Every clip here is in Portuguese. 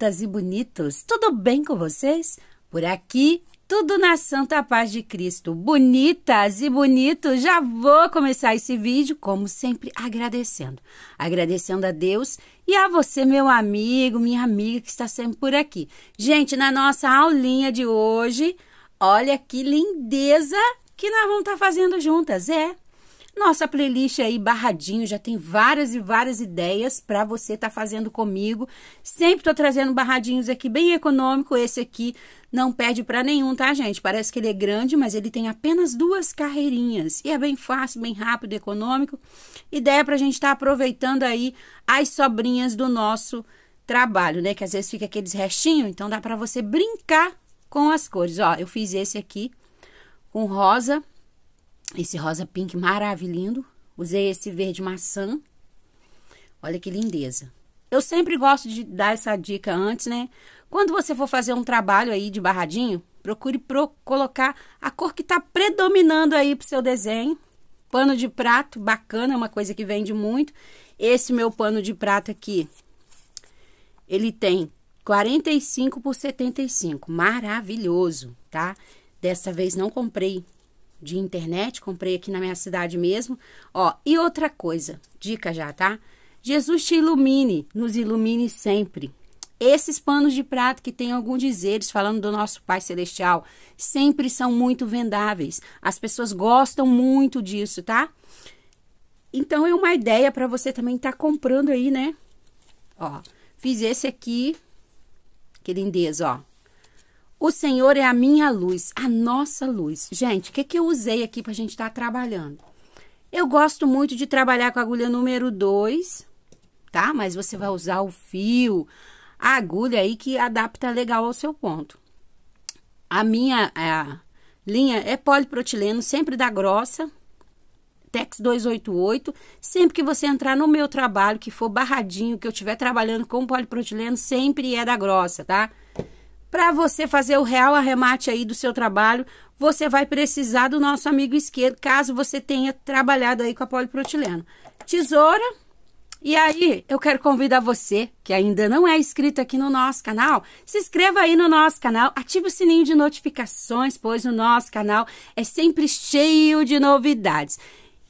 bonitas e bonitos, tudo bem com vocês? Por aqui, tudo na santa paz de Cristo. Bonitas e bonitos, já vou começar esse vídeo, como sempre, agradecendo. Agradecendo a Deus e a você, meu amigo, minha amiga que está sempre por aqui. Gente, na nossa aulinha de hoje, olha que lindeza que nós vamos estar fazendo juntas, é? Nossa playlist aí barradinho já tem várias e várias ideias para você estar tá fazendo comigo. Sempre tô trazendo barradinhos aqui bem econômico. Esse aqui não perde para nenhum, tá, gente? Parece que ele é grande, mas ele tem apenas duas carreirinhas. E é bem fácil, bem rápido, econômico. Ideia para a gente estar tá aproveitando aí as sobrinhas do nosso trabalho, né? Que às vezes fica aqueles restinhos, então dá para você brincar com as cores. Ó, eu fiz esse aqui com rosa esse rosa pink maravilhoso. Usei esse verde maçã. Olha que lindeza. Eu sempre gosto de dar essa dica antes, né? Quando você for fazer um trabalho aí de barradinho, procure pro colocar a cor que está predominando aí pro seu desenho. Pano de prato, bacana, é uma coisa que vende muito. Esse meu pano de prato aqui, ele tem 45 por 75, maravilhoso, tá? Dessa vez não comprei de internet, comprei aqui na minha cidade mesmo. Ó, e outra coisa, dica já, tá? Jesus te ilumine, nos ilumine sempre. Esses panos de prato que tem alguns dizeres falando do nosso Pai Celestial sempre são muito vendáveis. As pessoas gostam muito disso, tá? Então é uma ideia para você também estar tá comprando aí, né? Ó, fiz esse aqui. Que lindeza, ó. O Senhor é a minha luz, a nossa luz. Gente, o que, que eu usei aqui para a gente estar tá trabalhando? Eu gosto muito de trabalhar com a agulha número 2, tá? Mas você vai usar o fio, a agulha aí que adapta legal ao seu ponto. A minha a linha é poliprotileno, sempre da grossa, Tex 288. Sempre que você entrar no meu trabalho, que for barradinho, que eu estiver trabalhando com poliprotileno, sempre é da grossa, tá? Para você fazer o real arremate aí do seu trabalho, você vai precisar do nosso amigo esquerdo, caso você tenha trabalhado aí com a poliprotileno. Tesoura. E aí, eu quero convidar você que ainda não é inscrito aqui no nosso canal, se inscreva aí no nosso canal, ative o sininho de notificações, pois o nosso canal é sempre cheio de novidades.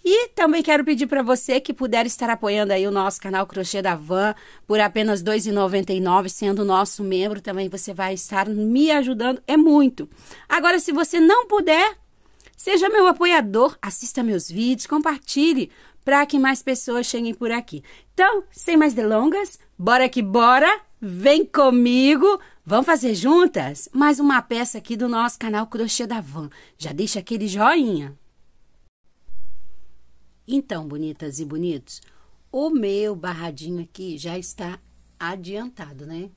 E também quero pedir para você que puder estar apoiando aí o nosso canal Crochê da Van por apenas R$ 2,99, sendo nosso membro, também você vai estar me ajudando, é muito. Agora, se você não puder, seja meu apoiador, assista meus vídeos, compartilhe para que mais pessoas cheguem por aqui. Então, sem mais delongas, bora que bora, vem comigo, Vamos fazer juntas mais uma peça aqui do nosso canal Crochê da Van. Já deixa aquele joinha. Então, bonitas e bonitos, o meu barradinho aqui já está adiantado, né?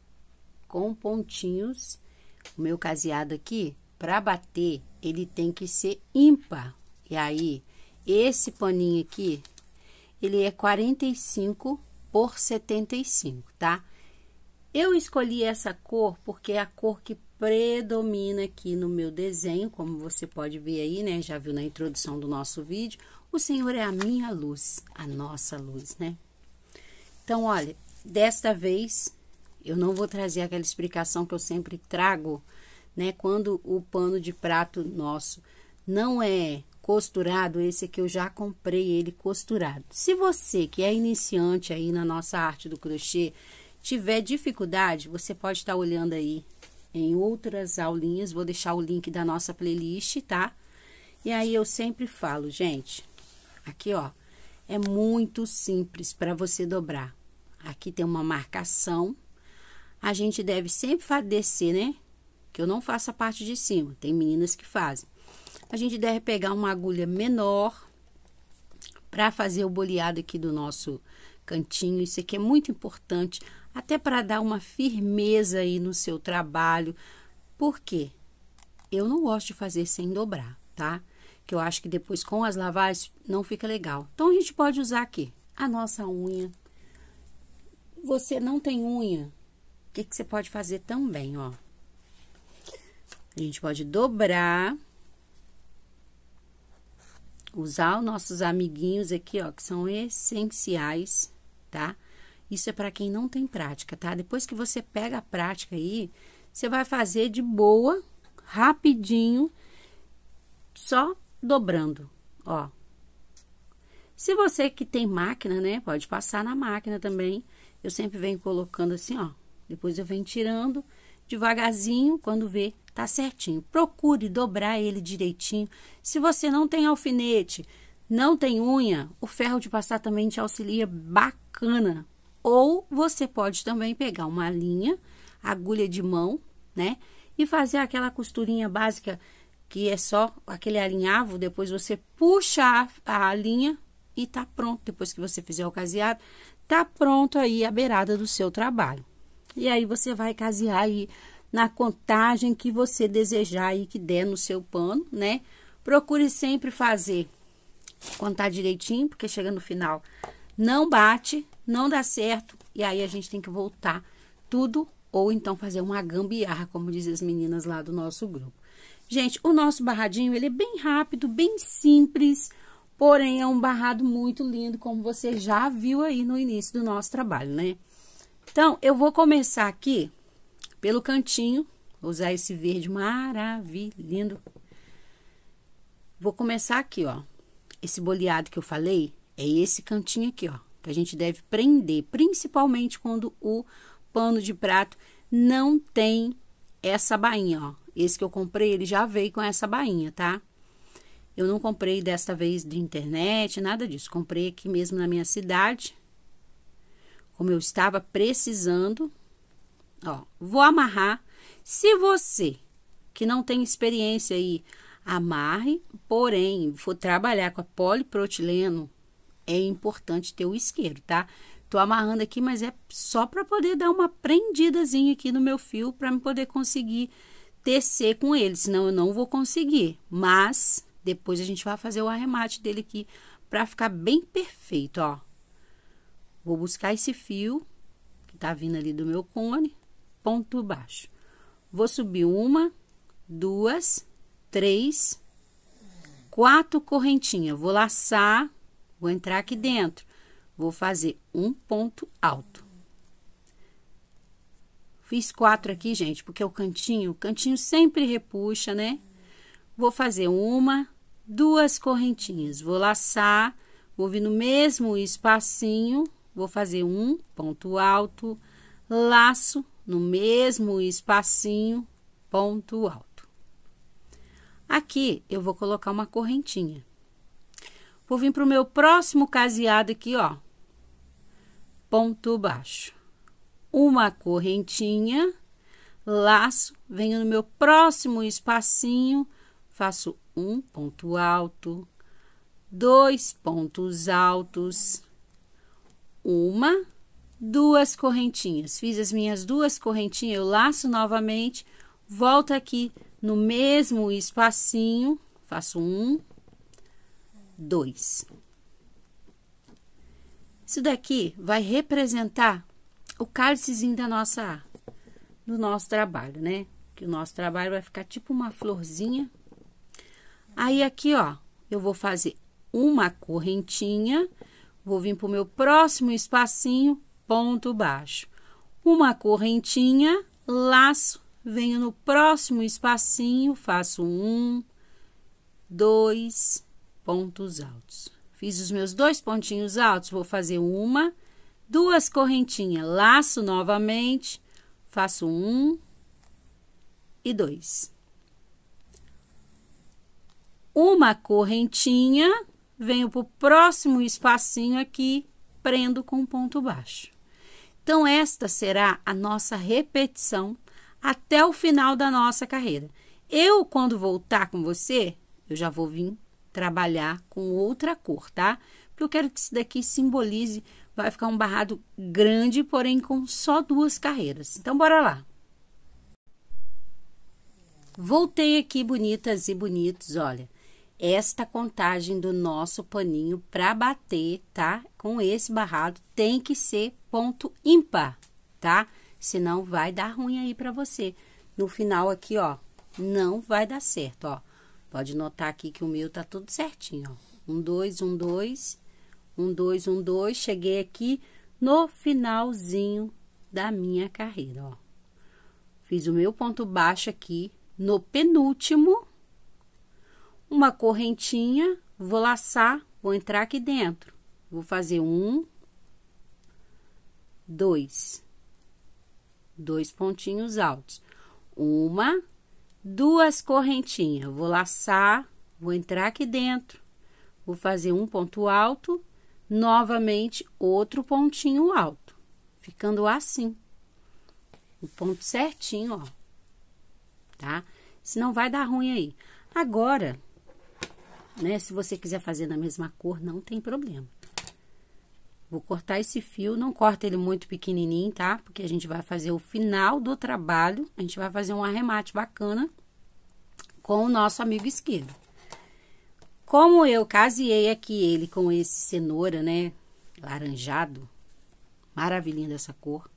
Com pontinhos, o meu caseado aqui, para bater, ele tem que ser ímpar. E aí, esse paninho aqui, ele é 45 por 75, tá? Eu escolhi essa cor porque é a cor que predomina aqui no meu desenho, como você pode ver aí, né? Já viu na introdução do nosso vídeo. O Senhor é a minha luz, a nossa luz, né? Então, olha, desta vez eu não vou trazer aquela explicação que eu sempre trago, né? Quando o pano de prato nosso não é costurado, esse aqui eu já comprei ele costurado. Se você que é iniciante aí na nossa arte do crochê tiver dificuldade, você pode estar tá olhando aí em outras aulinhas, vou deixar o link da nossa playlist, tá? E aí eu sempre falo, gente, Aqui, ó, é muito simples para você dobrar. Aqui tem uma marcação. A gente deve sempre descer, né? Que eu não faço a parte de cima, tem meninas que fazem. A gente deve pegar uma agulha menor para fazer o boleado aqui do nosso cantinho. Isso aqui é muito importante, até para dar uma firmeza aí no seu trabalho. Por quê? Eu não gosto de fazer sem dobrar, tá? que eu acho que depois com as lavagens não fica legal. Então, a gente pode usar aqui a nossa unha. Você não tem unha, o que, que você pode fazer também, ó? A gente pode dobrar, usar os nossos amiguinhos aqui, ó, que são essenciais, tá? Isso é para quem não tem prática, tá? Depois que você pega a prática aí, você vai fazer de boa, rapidinho, só dobrando, ó. Se você que tem máquina, né, pode passar na máquina também. Eu sempre venho colocando assim, ó. Depois eu venho tirando devagarzinho, quando vê, tá certinho. Procure dobrar ele direitinho. Se você não tem alfinete, não tem unha, o ferro de passar também te auxilia bacana. Ou você pode também pegar uma linha, agulha de mão, né? E fazer aquela costurinha básica que é só aquele alinhavo, depois você puxa a, a linha e tá pronto. Depois que você fizer o caseado, tá pronto aí a beirada do seu trabalho. E aí você vai casear aí na contagem que você desejar e que der no seu pano, né? Procure sempre fazer contar direitinho, porque chega no final não bate, não dá certo, e aí a gente tem que voltar tudo ou então fazer uma gambiarra, como dizem as meninas lá do nosso grupo. Gente, o nosso barradinho, ele é bem rápido, bem simples, porém é um barrado muito lindo, como você já viu aí no início do nosso trabalho, né? Então, eu vou começar aqui pelo cantinho, vou usar esse verde maravilhoso. Vou começar aqui, ó. Esse boleado que eu falei é esse cantinho aqui, ó, que a gente deve prender, principalmente quando o pano de prato não tem essa bainha, ó. Esse que eu comprei, ele já veio com essa bainha, tá? Eu não comprei desta vez de internet, nada disso. Comprei aqui mesmo na minha cidade, como eu estava precisando. Ó, vou amarrar. Se você que não tem experiência aí, amarre, porém, for trabalhar com a poliprotileno, é importante ter o isqueiro, tá? Tô amarrando aqui, mas é só para poder dar uma prendidazinha aqui no meu fio para me poder conseguir tecer com ele, senão eu não vou conseguir. Mas depois a gente vai fazer o arremate dele aqui para ficar bem perfeito, ó. Vou buscar esse fio que tá vindo ali do meu cone, ponto baixo. Vou subir uma, duas, três, quatro correntinhas. Vou laçar, vou entrar aqui dentro. Vou fazer um ponto alto. Fiz quatro aqui, gente, porque é o cantinho. O cantinho sempre repuxa, né? Vou fazer uma, duas correntinhas. Vou laçar, vou vir no mesmo espacinho, vou fazer um ponto alto, laço no mesmo espacinho, ponto alto. Aqui, eu vou colocar uma correntinha. Vou vir para o meu próximo caseado aqui, ó. Ponto baixo uma correntinha, laço, venho no meu próximo espacinho, faço um ponto alto, dois pontos altos, uma, duas correntinhas. Fiz as minhas duas correntinhas, eu laço novamente, volto aqui no mesmo espacinho, faço um, dois. Isso daqui vai representar o cálicezinho da nossa, do nosso trabalho, né? Que o nosso trabalho vai ficar tipo uma florzinha. Aí aqui, ó, eu vou fazer uma correntinha, vou vir pro meu próximo espacinho, ponto baixo. Uma correntinha, laço, venho no próximo espacinho, faço um, dois pontos altos. Fiz os meus dois pontinhos altos, vou fazer uma duas correntinhas, laço novamente, faço um e dois. Uma correntinha, venho para o próximo espacinho aqui, prendo com ponto baixo. Então, esta será a nossa repetição até o final da nossa carreira. Eu, quando voltar com você, eu já vou vir trabalhar com outra cor, tá? Porque eu quero que isso daqui simbolize vai ficar um barrado grande, porém com só duas carreiras. Então, bora lá. Voltei aqui, bonitas e bonitos, olha. Esta contagem do nosso paninho para bater, tá? Com esse barrado tem que ser ponto ímpar, tá? Senão vai dar ruim aí para você. No final aqui, ó, não vai dar certo, ó. Pode notar aqui que o meu tá tudo certinho, ó. Um, dois, um, dois, um dois um dois cheguei aqui no finalzinho da minha carreira, ó. Fiz o meu ponto baixo aqui no penúltimo, uma correntinha, vou laçar, vou entrar aqui dentro. Vou fazer um, dois, dois pontinhos altos. Uma, duas correntinhas, vou laçar, vou entrar aqui dentro. Vou fazer um ponto alto, novamente outro pontinho alto, ficando assim. O ponto certinho, ó. Tá? Senão vai dar ruim aí. Agora, né, se você quiser fazer na mesma cor, não tem problema. Vou cortar esse fio, não corta ele muito pequenininho, tá? Porque a gente vai fazer o final do trabalho, a gente vai fazer um arremate bacana com o nosso amigo esquerdo. Como eu caseei aqui ele com esse cenoura, né, laranjado, maravilhinho dessa cor,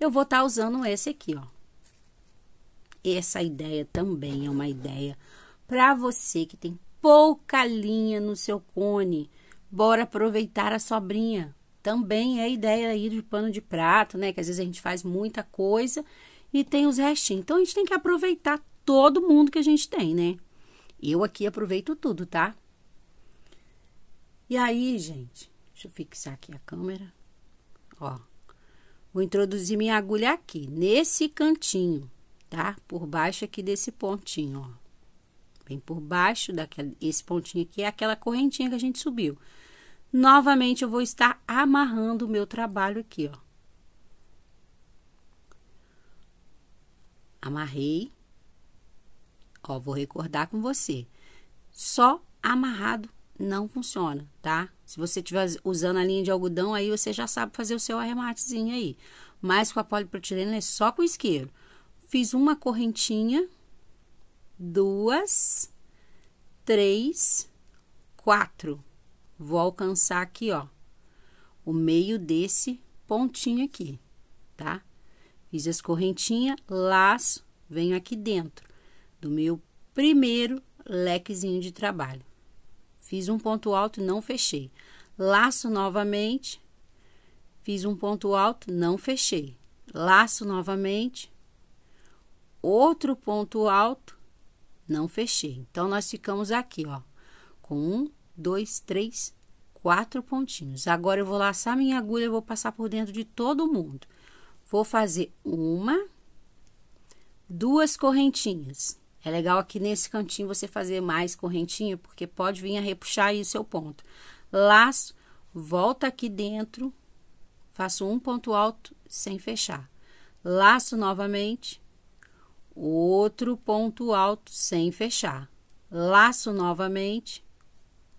eu vou estar tá usando esse aqui, ó. Essa ideia também é uma ideia para você que tem pouca linha no seu cone. Bora aproveitar a sobrinha. Também é ideia aí de pano de prato, né? Que às vezes a gente faz muita coisa e tem os restinhos. Então a gente tem que aproveitar todo mundo que a gente tem, né? Eu aqui aproveito tudo, tá? E aí, gente, deixa eu fixar aqui a câmera. Ó, vou introduzir minha agulha aqui, nesse cantinho, tá? Por baixo aqui desse pontinho, ó. Bem por baixo daquele, esse pontinho aqui é aquela correntinha que a gente subiu. Novamente, eu vou estar amarrando o meu trabalho aqui, ó. Amarrei. Ó, vou recordar com você. Só amarrado não funciona, tá? Se você estiver usando a linha de algodão, aí você já sabe fazer o seu arrematezinho aí. Mas com a polipropilena é só com isqueiro. Fiz uma correntinha, duas, três, quatro. Vou alcançar aqui, ó, o meio desse pontinho aqui, tá? Fiz as correntinhas, laço, venho aqui dentro do meu primeiro lequezinho de trabalho. Fiz um ponto alto e não fechei. Laço novamente, fiz um ponto alto, não fechei. Laço novamente, outro ponto alto, não fechei. Então, nós ficamos aqui, ó, com um, dois, três, quatro pontinhos. Agora, eu vou laçar minha agulha, eu vou passar por dentro de todo mundo. Vou fazer uma, duas correntinhas. É legal aqui nesse cantinho você fazer mais correntinha, porque pode vir a repuxar aí o seu ponto. Laço, volta aqui dentro, faço um ponto alto sem fechar. Laço novamente, outro ponto alto sem fechar. Laço novamente,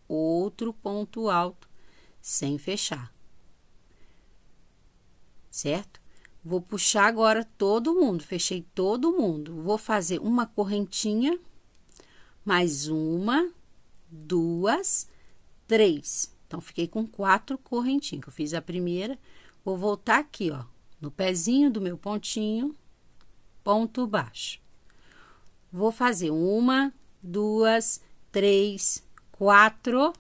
outro ponto alto sem fechar. Certo? Vou puxar agora todo mundo, fechei todo mundo. Vou fazer uma correntinha, mais uma, duas, três. Então, fiquei com quatro correntinhas. Eu fiz a primeira, vou voltar aqui, ó, no pezinho do meu pontinho, ponto baixo. Vou fazer uma, duas, três, quatro,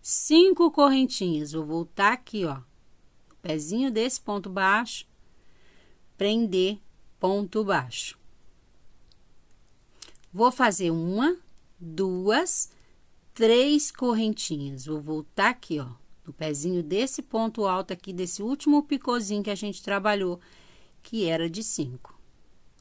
cinco correntinhas. Vou voltar aqui, ó, pezinho desse ponto baixo, prender ponto baixo. Vou fazer uma, duas, três correntinhas. Vou voltar aqui, ó, no pezinho desse ponto alto aqui, desse último picôzinho que a gente trabalhou, que era de cinco.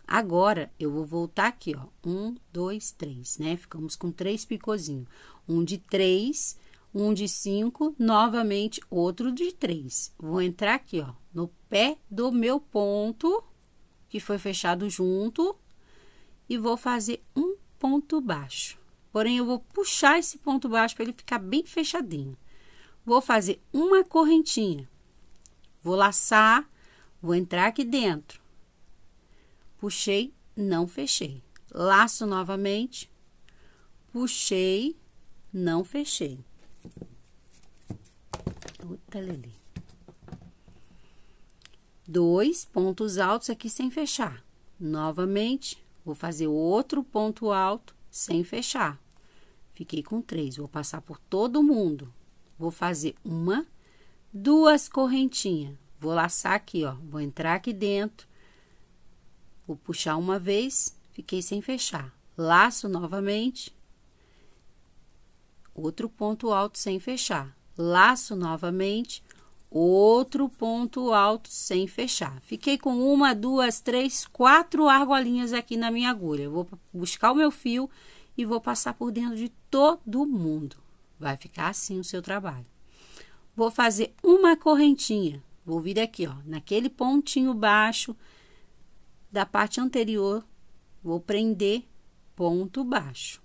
Agora, eu vou voltar aqui, ó, um, dois, três, né? Ficamos com três picôzinhos. Um de três, um de 5, novamente outro de 3. Vou entrar aqui, ó, no pé do meu ponto, que foi fechado junto, e vou fazer um ponto baixo. Porém, eu vou puxar esse ponto baixo para ele ficar bem fechadinho. Vou fazer uma correntinha. Vou laçar, vou entrar aqui dentro. Puxei, não fechei. Laço novamente, puxei, não fechei do, Dois pontos altos aqui sem fechar. Novamente, vou fazer outro ponto alto sem fechar. Fiquei com três, vou passar por todo mundo. Vou fazer uma, duas correntinhas. Vou laçar aqui, ó, vou entrar aqui dentro. Vou puxar uma vez, fiquei sem fechar. Laço novamente, outro ponto alto sem fechar laço novamente, outro ponto alto sem fechar. Fiquei com uma, duas, três, quatro argolinhas aqui na minha agulha. Vou buscar o meu fio e vou passar por dentro de todo mundo. Vai ficar assim o seu trabalho. Vou fazer uma correntinha. Vou vir aqui, ó, naquele pontinho baixo da parte anterior, vou prender ponto baixo.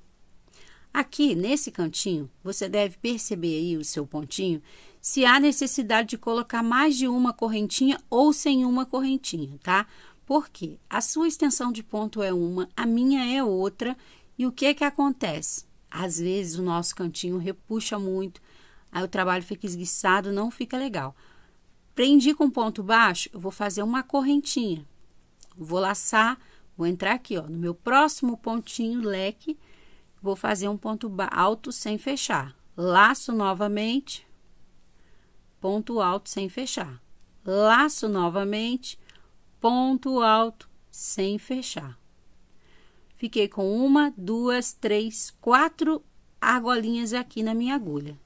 Aqui, nesse cantinho, você deve perceber aí o seu pontinho, se há necessidade de colocar mais de uma correntinha ou sem uma correntinha, tá? Porque a sua extensão de ponto é uma, a minha é outra, e o que que acontece? Às vezes o nosso cantinho repuxa muito, aí o trabalho fica esguiçado, não fica legal. Prendi com ponto baixo, eu vou fazer uma correntinha. Vou laçar, vou entrar aqui, ó, no meu próximo pontinho leque, vou fazer um ponto alto sem fechar, laço novamente, ponto alto sem fechar, laço novamente, ponto alto sem fechar. Fiquei com uma, duas, três, quatro argolinhas aqui na minha agulha.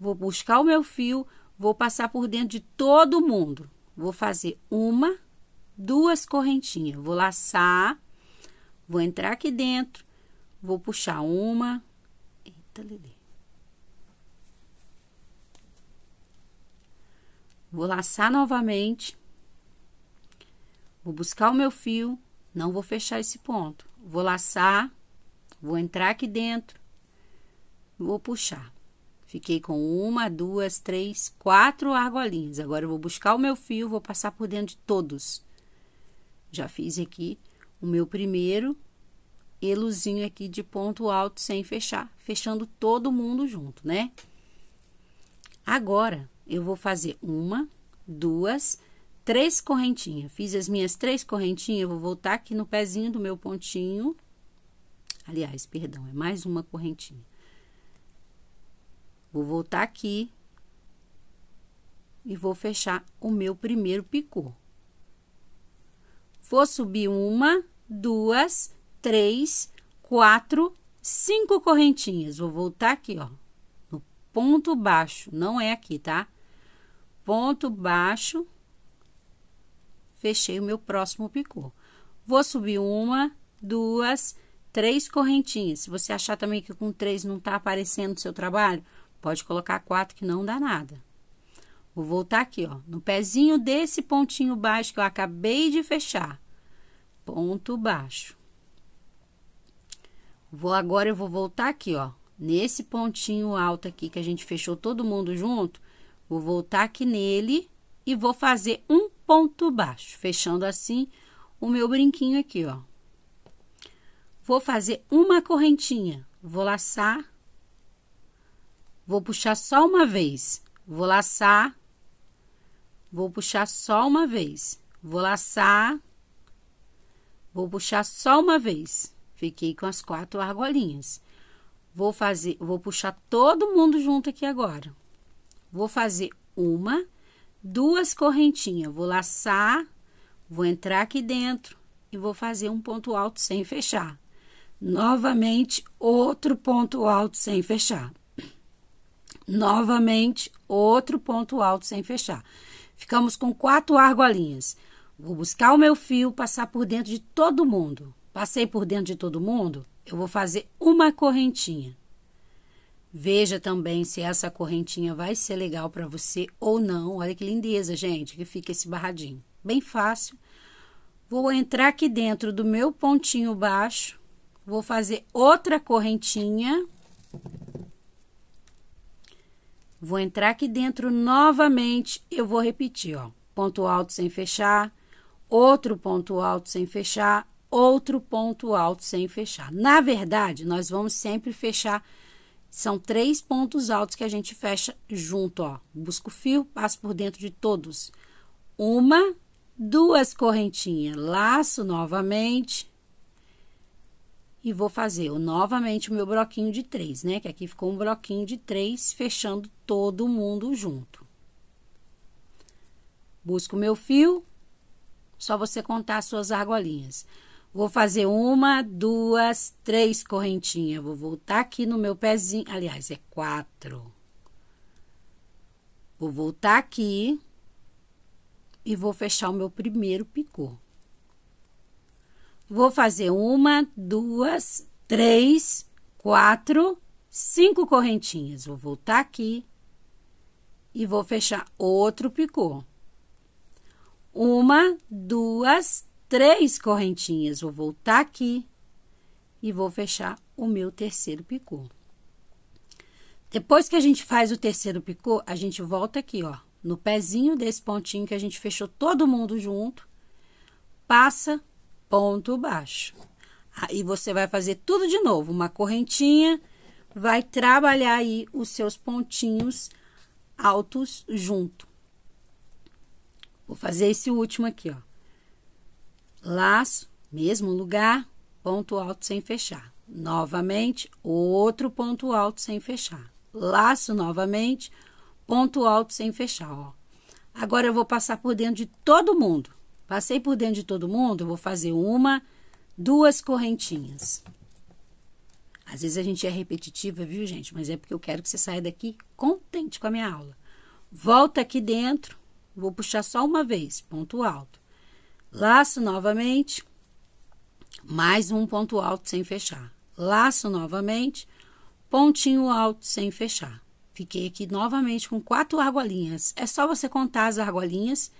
Vou buscar o meu fio, vou passar por dentro de todo mundo. Vou fazer uma, duas correntinhas, vou laçar, vou entrar aqui dentro, Vou puxar uma. Eita, Lili. Vou laçar novamente. Vou buscar o meu fio. Não vou fechar esse ponto. Vou laçar. Vou entrar aqui dentro. Vou puxar. Fiquei com uma, duas, três, quatro argolinhas. Agora eu vou buscar o meu fio, vou passar por dentro de todos. Já fiz aqui o meu primeiro eluzinho aqui de ponto alto sem fechar, fechando todo mundo junto, né? Agora, eu vou fazer uma, duas, três correntinhas. Fiz as minhas três correntinhas, vou voltar aqui no pezinho do meu pontinho. Aliás, perdão, é mais uma correntinha. Vou voltar aqui e vou fechar o meu primeiro picô. Vou subir uma, duas, três, quatro, cinco correntinhas. Vou voltar aqui, ó, no ponto baixo, não é aqui, tá? Ponto baixo, fechei o meu próximo picô. Vou subir uma, duas, três correntinhas. Se você achar também que com três não tá aparecendo o seu trabalho, pode colocar quatro que não dá nada. Vou voltar aqui, ó, no pezinho desse pontinho baixo que eu acabei de fechar. Ponto baixo. Vou agora, eu vou voltar aqui, ó. Nesse pontinho alto aqui que a gente fechou todo mundo junto, vou voltar aqui nele e vou fazer um ponto baixo, fechando assim o meu brinquinho aqui, ó. Vou fazer uma correntinha, vou laçar, vou puxar só uma vez, vou laçar, vou puxar só uma vez, vou laçar, vou puxar só uma vez. Fiquei com as quatro argolinhas. Vou fazer, vou puxar todo mundo junto aqui agora. Vou fazer uma, duas correntinhas, vou laçar, vou entrar aqui dentro e vou fazer um ponto alto sem fechar. Novamente, outro ponto alto sem fechar. Novamente, outro ponto alto sem fechar. Ficamos com quatro argolinhas. Vou buscar o meu fio, passar por dentro de todo mundo. Passei por dentro de todo mundo, eu vou fazer uma correntinha. Veja também se essa correntinha vai ser legal para você ou não. Olha que lindeza, gente, que fica esse barradinho. Bem fácil. Vou entrar aqui dentro do meu pontinho baixo, vou fazer outra correntinha. Vou entrar aqui dentro novamente, eu vou repetir, ó. Ponto alto sem fechar, outro ponto alto sem fechar, outro ponto alto sem fechar. Na verdade, nós vamos sempre fechar. São três pontos altos que a gente fecha junto, ó. Busco o fio, passo por dentro de todos. Uma, duas correntinhas, laço novamente. E vou fazer eu, novamente o meu bloquinho de três, né? Que aqui ficou um bloquinho de três, fechando todo mundo junto. Busco o meu fio, só você contar as suas argolinhas. Vou fazer uma, duas, três correntinhas. Vou voltar aqui no meu pezinho. Aliás, é quatro. Vou voltar aqui e vou fechar o meu primeiro picô. Vou fazer uma, duas, três, quatro, cinco correntinhas. Vou voltar aqui e vou fechar outro picô. Uma, duas, três correntinhas. Vou voltar aqui e vou fechar o meu terceiro picô. Depois que a gente faz o terceiro picô, a gente volta aqui, ó, no pezinho desse pontinho que a gente fechou todo mundo junto, passa ponto baixo. Aí você vai fazer tudo de novo, uma correntinha, vai trabalhar aí os seus pontinhos altos junto. Vou fazer esse último aqui, ó laço, mesmo lugar, ponto alto sem fechar. Novamente, outro ponto alto sem fechar. Laço novamente, ponto alto sem fechar, ó. Agora eu vou passar por dentro de todo mundo. Passei por dentro de todo mundo, eu vou fazer uma, duas correntinhas. Às vezes a gente é repetitiva, viu, gente? Mas é porque eu quero que você saia daqui contente com a minha aula. Volta aqui dentro, vou puxar só uma vez, ponto alto. Laço novamente, mais um ponto alto sem fechar. Laço novamente, pontinho alto sem fechar. Fiquei aqui novamente com quatro argolinhas. É só você contar as argolinhas.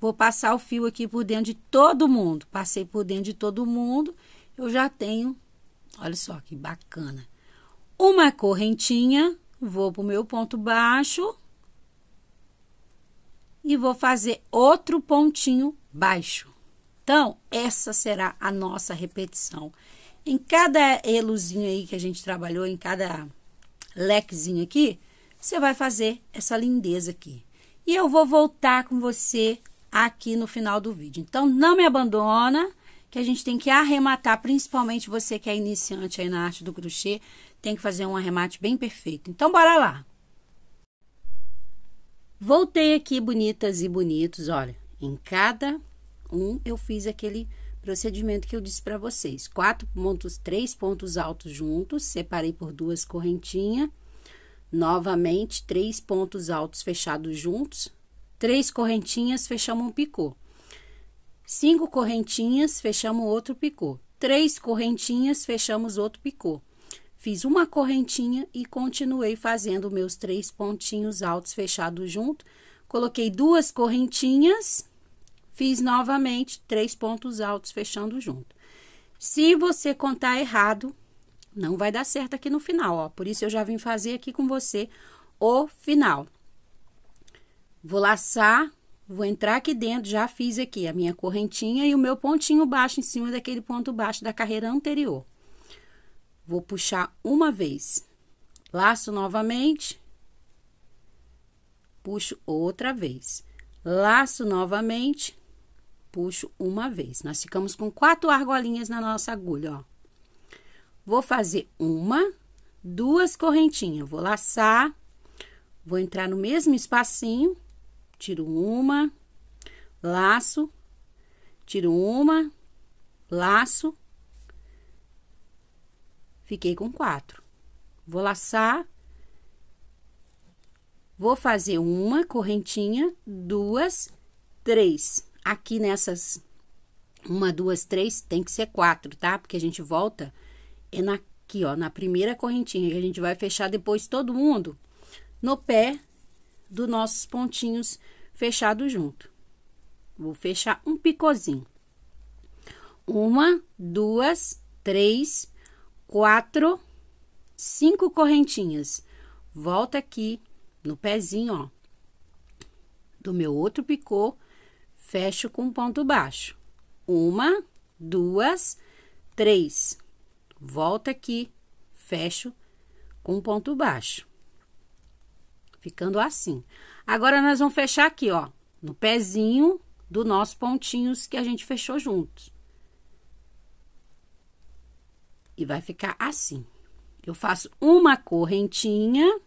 Vou passar o fio aqui por dentro de todo mundo. Passei por dentro de todo mundo. Eu já tenho, olha só que bacana. Uma correntinha, vou para o meu ponto baixo. E vou fazer outro pontinho baixo. Então, essa será a nossa repetição. Em cada eluzinho aí que a gente trabalhou, em cada lequezinho aqui, você vai fazer essa lindeza aqui. E eu vou voltar com você aqui no final do vídeo. Então, não me abandona, que a gente tem que arrematar, principalmente você que é iniciante aí na arte do crochê, tem que fazer um arremate bem perfeito. Então, bora lá! Voltei aqui, bonitas e bonitos, olha, em cada 1, eu fiz aquele procedimento que eu disse para vocês. Quatro pontos, três pontos altos juntos, separei por duas correntinhas. Novamente, três pontos altos fechados juntos, três correntinhas, fechamos um picô. Cinco correntinhas, fechamos outro picô. Três correntinhas, fechamos outro picô. Fiz uma correntinha e continuei fazendo meus três pontinhos altos fechados junto. Coloquei duas correntinhas, Fiz novamente três pontos altos fechando junto. Se você contar errado, não vai dar certo aqui no final, ó. Por isso eu já vim fazer aqui com você o final. Vou laçar, vou entrar aqui dentro, já fiz aqui a minha correntinha e o meu pontinho baixo em cima daquele ponto baixo da carreira anterior. Vou puxar uma vez, laço novamente, puxo outra vez, laço novamente, puxo uma vez. Nós ficamos com quatro argolinhas na nossa agulha, ó. Vou fazer uma, duas correntinhas. Vou laçar, vou entrar no mesmo espacinho, tiro uma, laço, tiro uma, laço. Fiquei com quatro. Vou laçar, vou fazer uma correntinha, duas, três. Aqui nessas uma, duas, três, tem que ser quatro, tá? Porque a gente volta é na, aqui, ó, na primeira correntinha, que a gente vai fechar depois todo mundo no pé dos nossos pontinhos fechados junto. Vou fechar um picozinho. Uma, duas, três, quatro, cinco correntinhas. Volta aqui no pezinho, ó, do meu outro picô, fecho com ponto baixo. Uma, duas, três. Volta aqui, fecho com ponto baixo. Ficando assim. Agora, nós vamos fechar aqui, ó, no pezinho do nosso pontinhos que a gente fechou juntos. E vai ficar assim. Eu faço uma correntinha,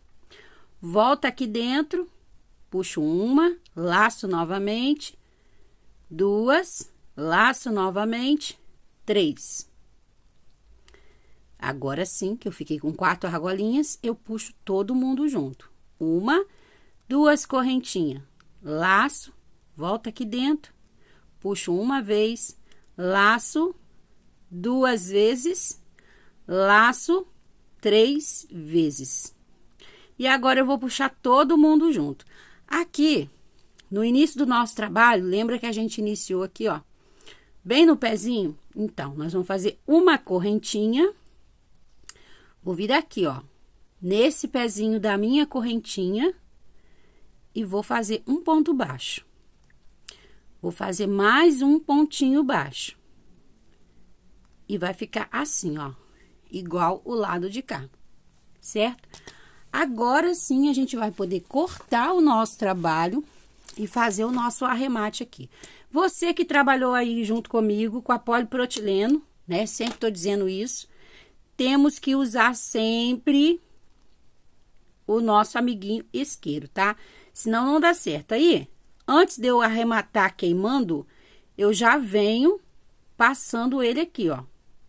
volta aqui dentro, puxo uma, laço novamente, duas, laço novamente, três. Agora sim, que eu fiquei com quatro argolinhas, eu puxo todo mundo junto. Uma, duas correntinhas, laço, volta aqui dentro, puxo uma vez, laço, duas vezes, laço, três vezes. E agora eu vou puxar todo mundo junto. Aqui, no início do nosso trabalho, lembra que a gente iniciou aqui, ó, bem no pezinho? Então, nós vamos fazer uma correntinha. Vou vir aqui, ó, nesse pezinho da minha correntinha e vou fazer um ponto baixo. Vou fazer mais um pontinho baixo. E vai ficar assim, ó, igual o lado de cá, certo? Agora sim, a gente vai poder cortar o nosso trabalho e fazer o nosso arremate aqui. Você que trabalhou aí junto comigo com a poliprotileno, né? Sempre estou dizendo isso. Temos que usar sempre o nosso amiguinho isqueiro, tá? Senão não dá certo. Aí, antes de eu arrematar queimando, eu já venho passando ele aqui, ó.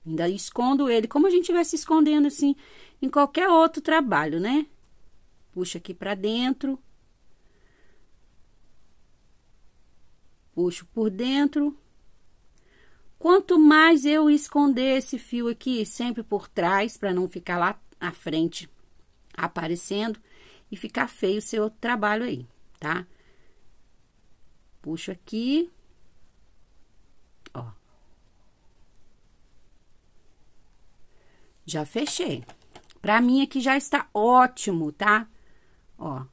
Ainda escondo ele, como a gente se escondendo, assim, em qualquer outro trabalho, né? Puxa aqui pra dentro puxo por dentro. Quanto mais eu esconder esse fio aqui, sempre por trás, para não ficar lá à frente aparecendo e ficar feio o seu trabalho aí, tá? Puxo aqui, ó. Já fechei. Pra mim aqui já está ótimo, tá? Ó,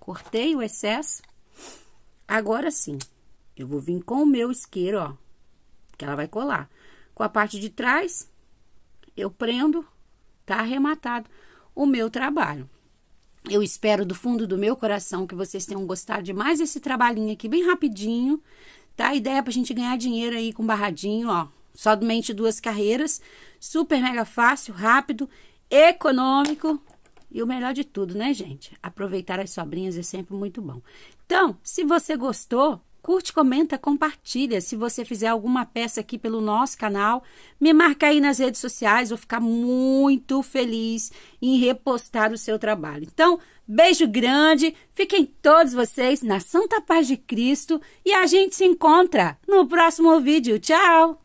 cortei o excesso. Agora sim, eu vou vir com o meu isqueiro, ó, que ela vai colar. Com a parte de trás, eu prendo, tá arrematado o meu trabalho. Eu espero do fundo do meu coração que vocês tenham gostado de mais esse trabalhinho aqui, bem rapidinho, tá? A ideia é pra gente ganhar dinheiro aí com barradinho, ó. Somente duas carreiras, super mega fácil, rápido, econômico, e o melhor de tudo, né, gente? Aproveitar as sobrinhas é sempre muito bom. Então, se você gostou, curte, comenta, compartilha. Se você fizer alguma peça aqui pelo nosso canal, me marca aí nas redes sociais, vou ficar muito feliz em repostar o seu trabalho. Então, beijo grande, fiquem todos vocês na santa paz de Cristo e a gente se encontra no próximo vídeo. Tchau!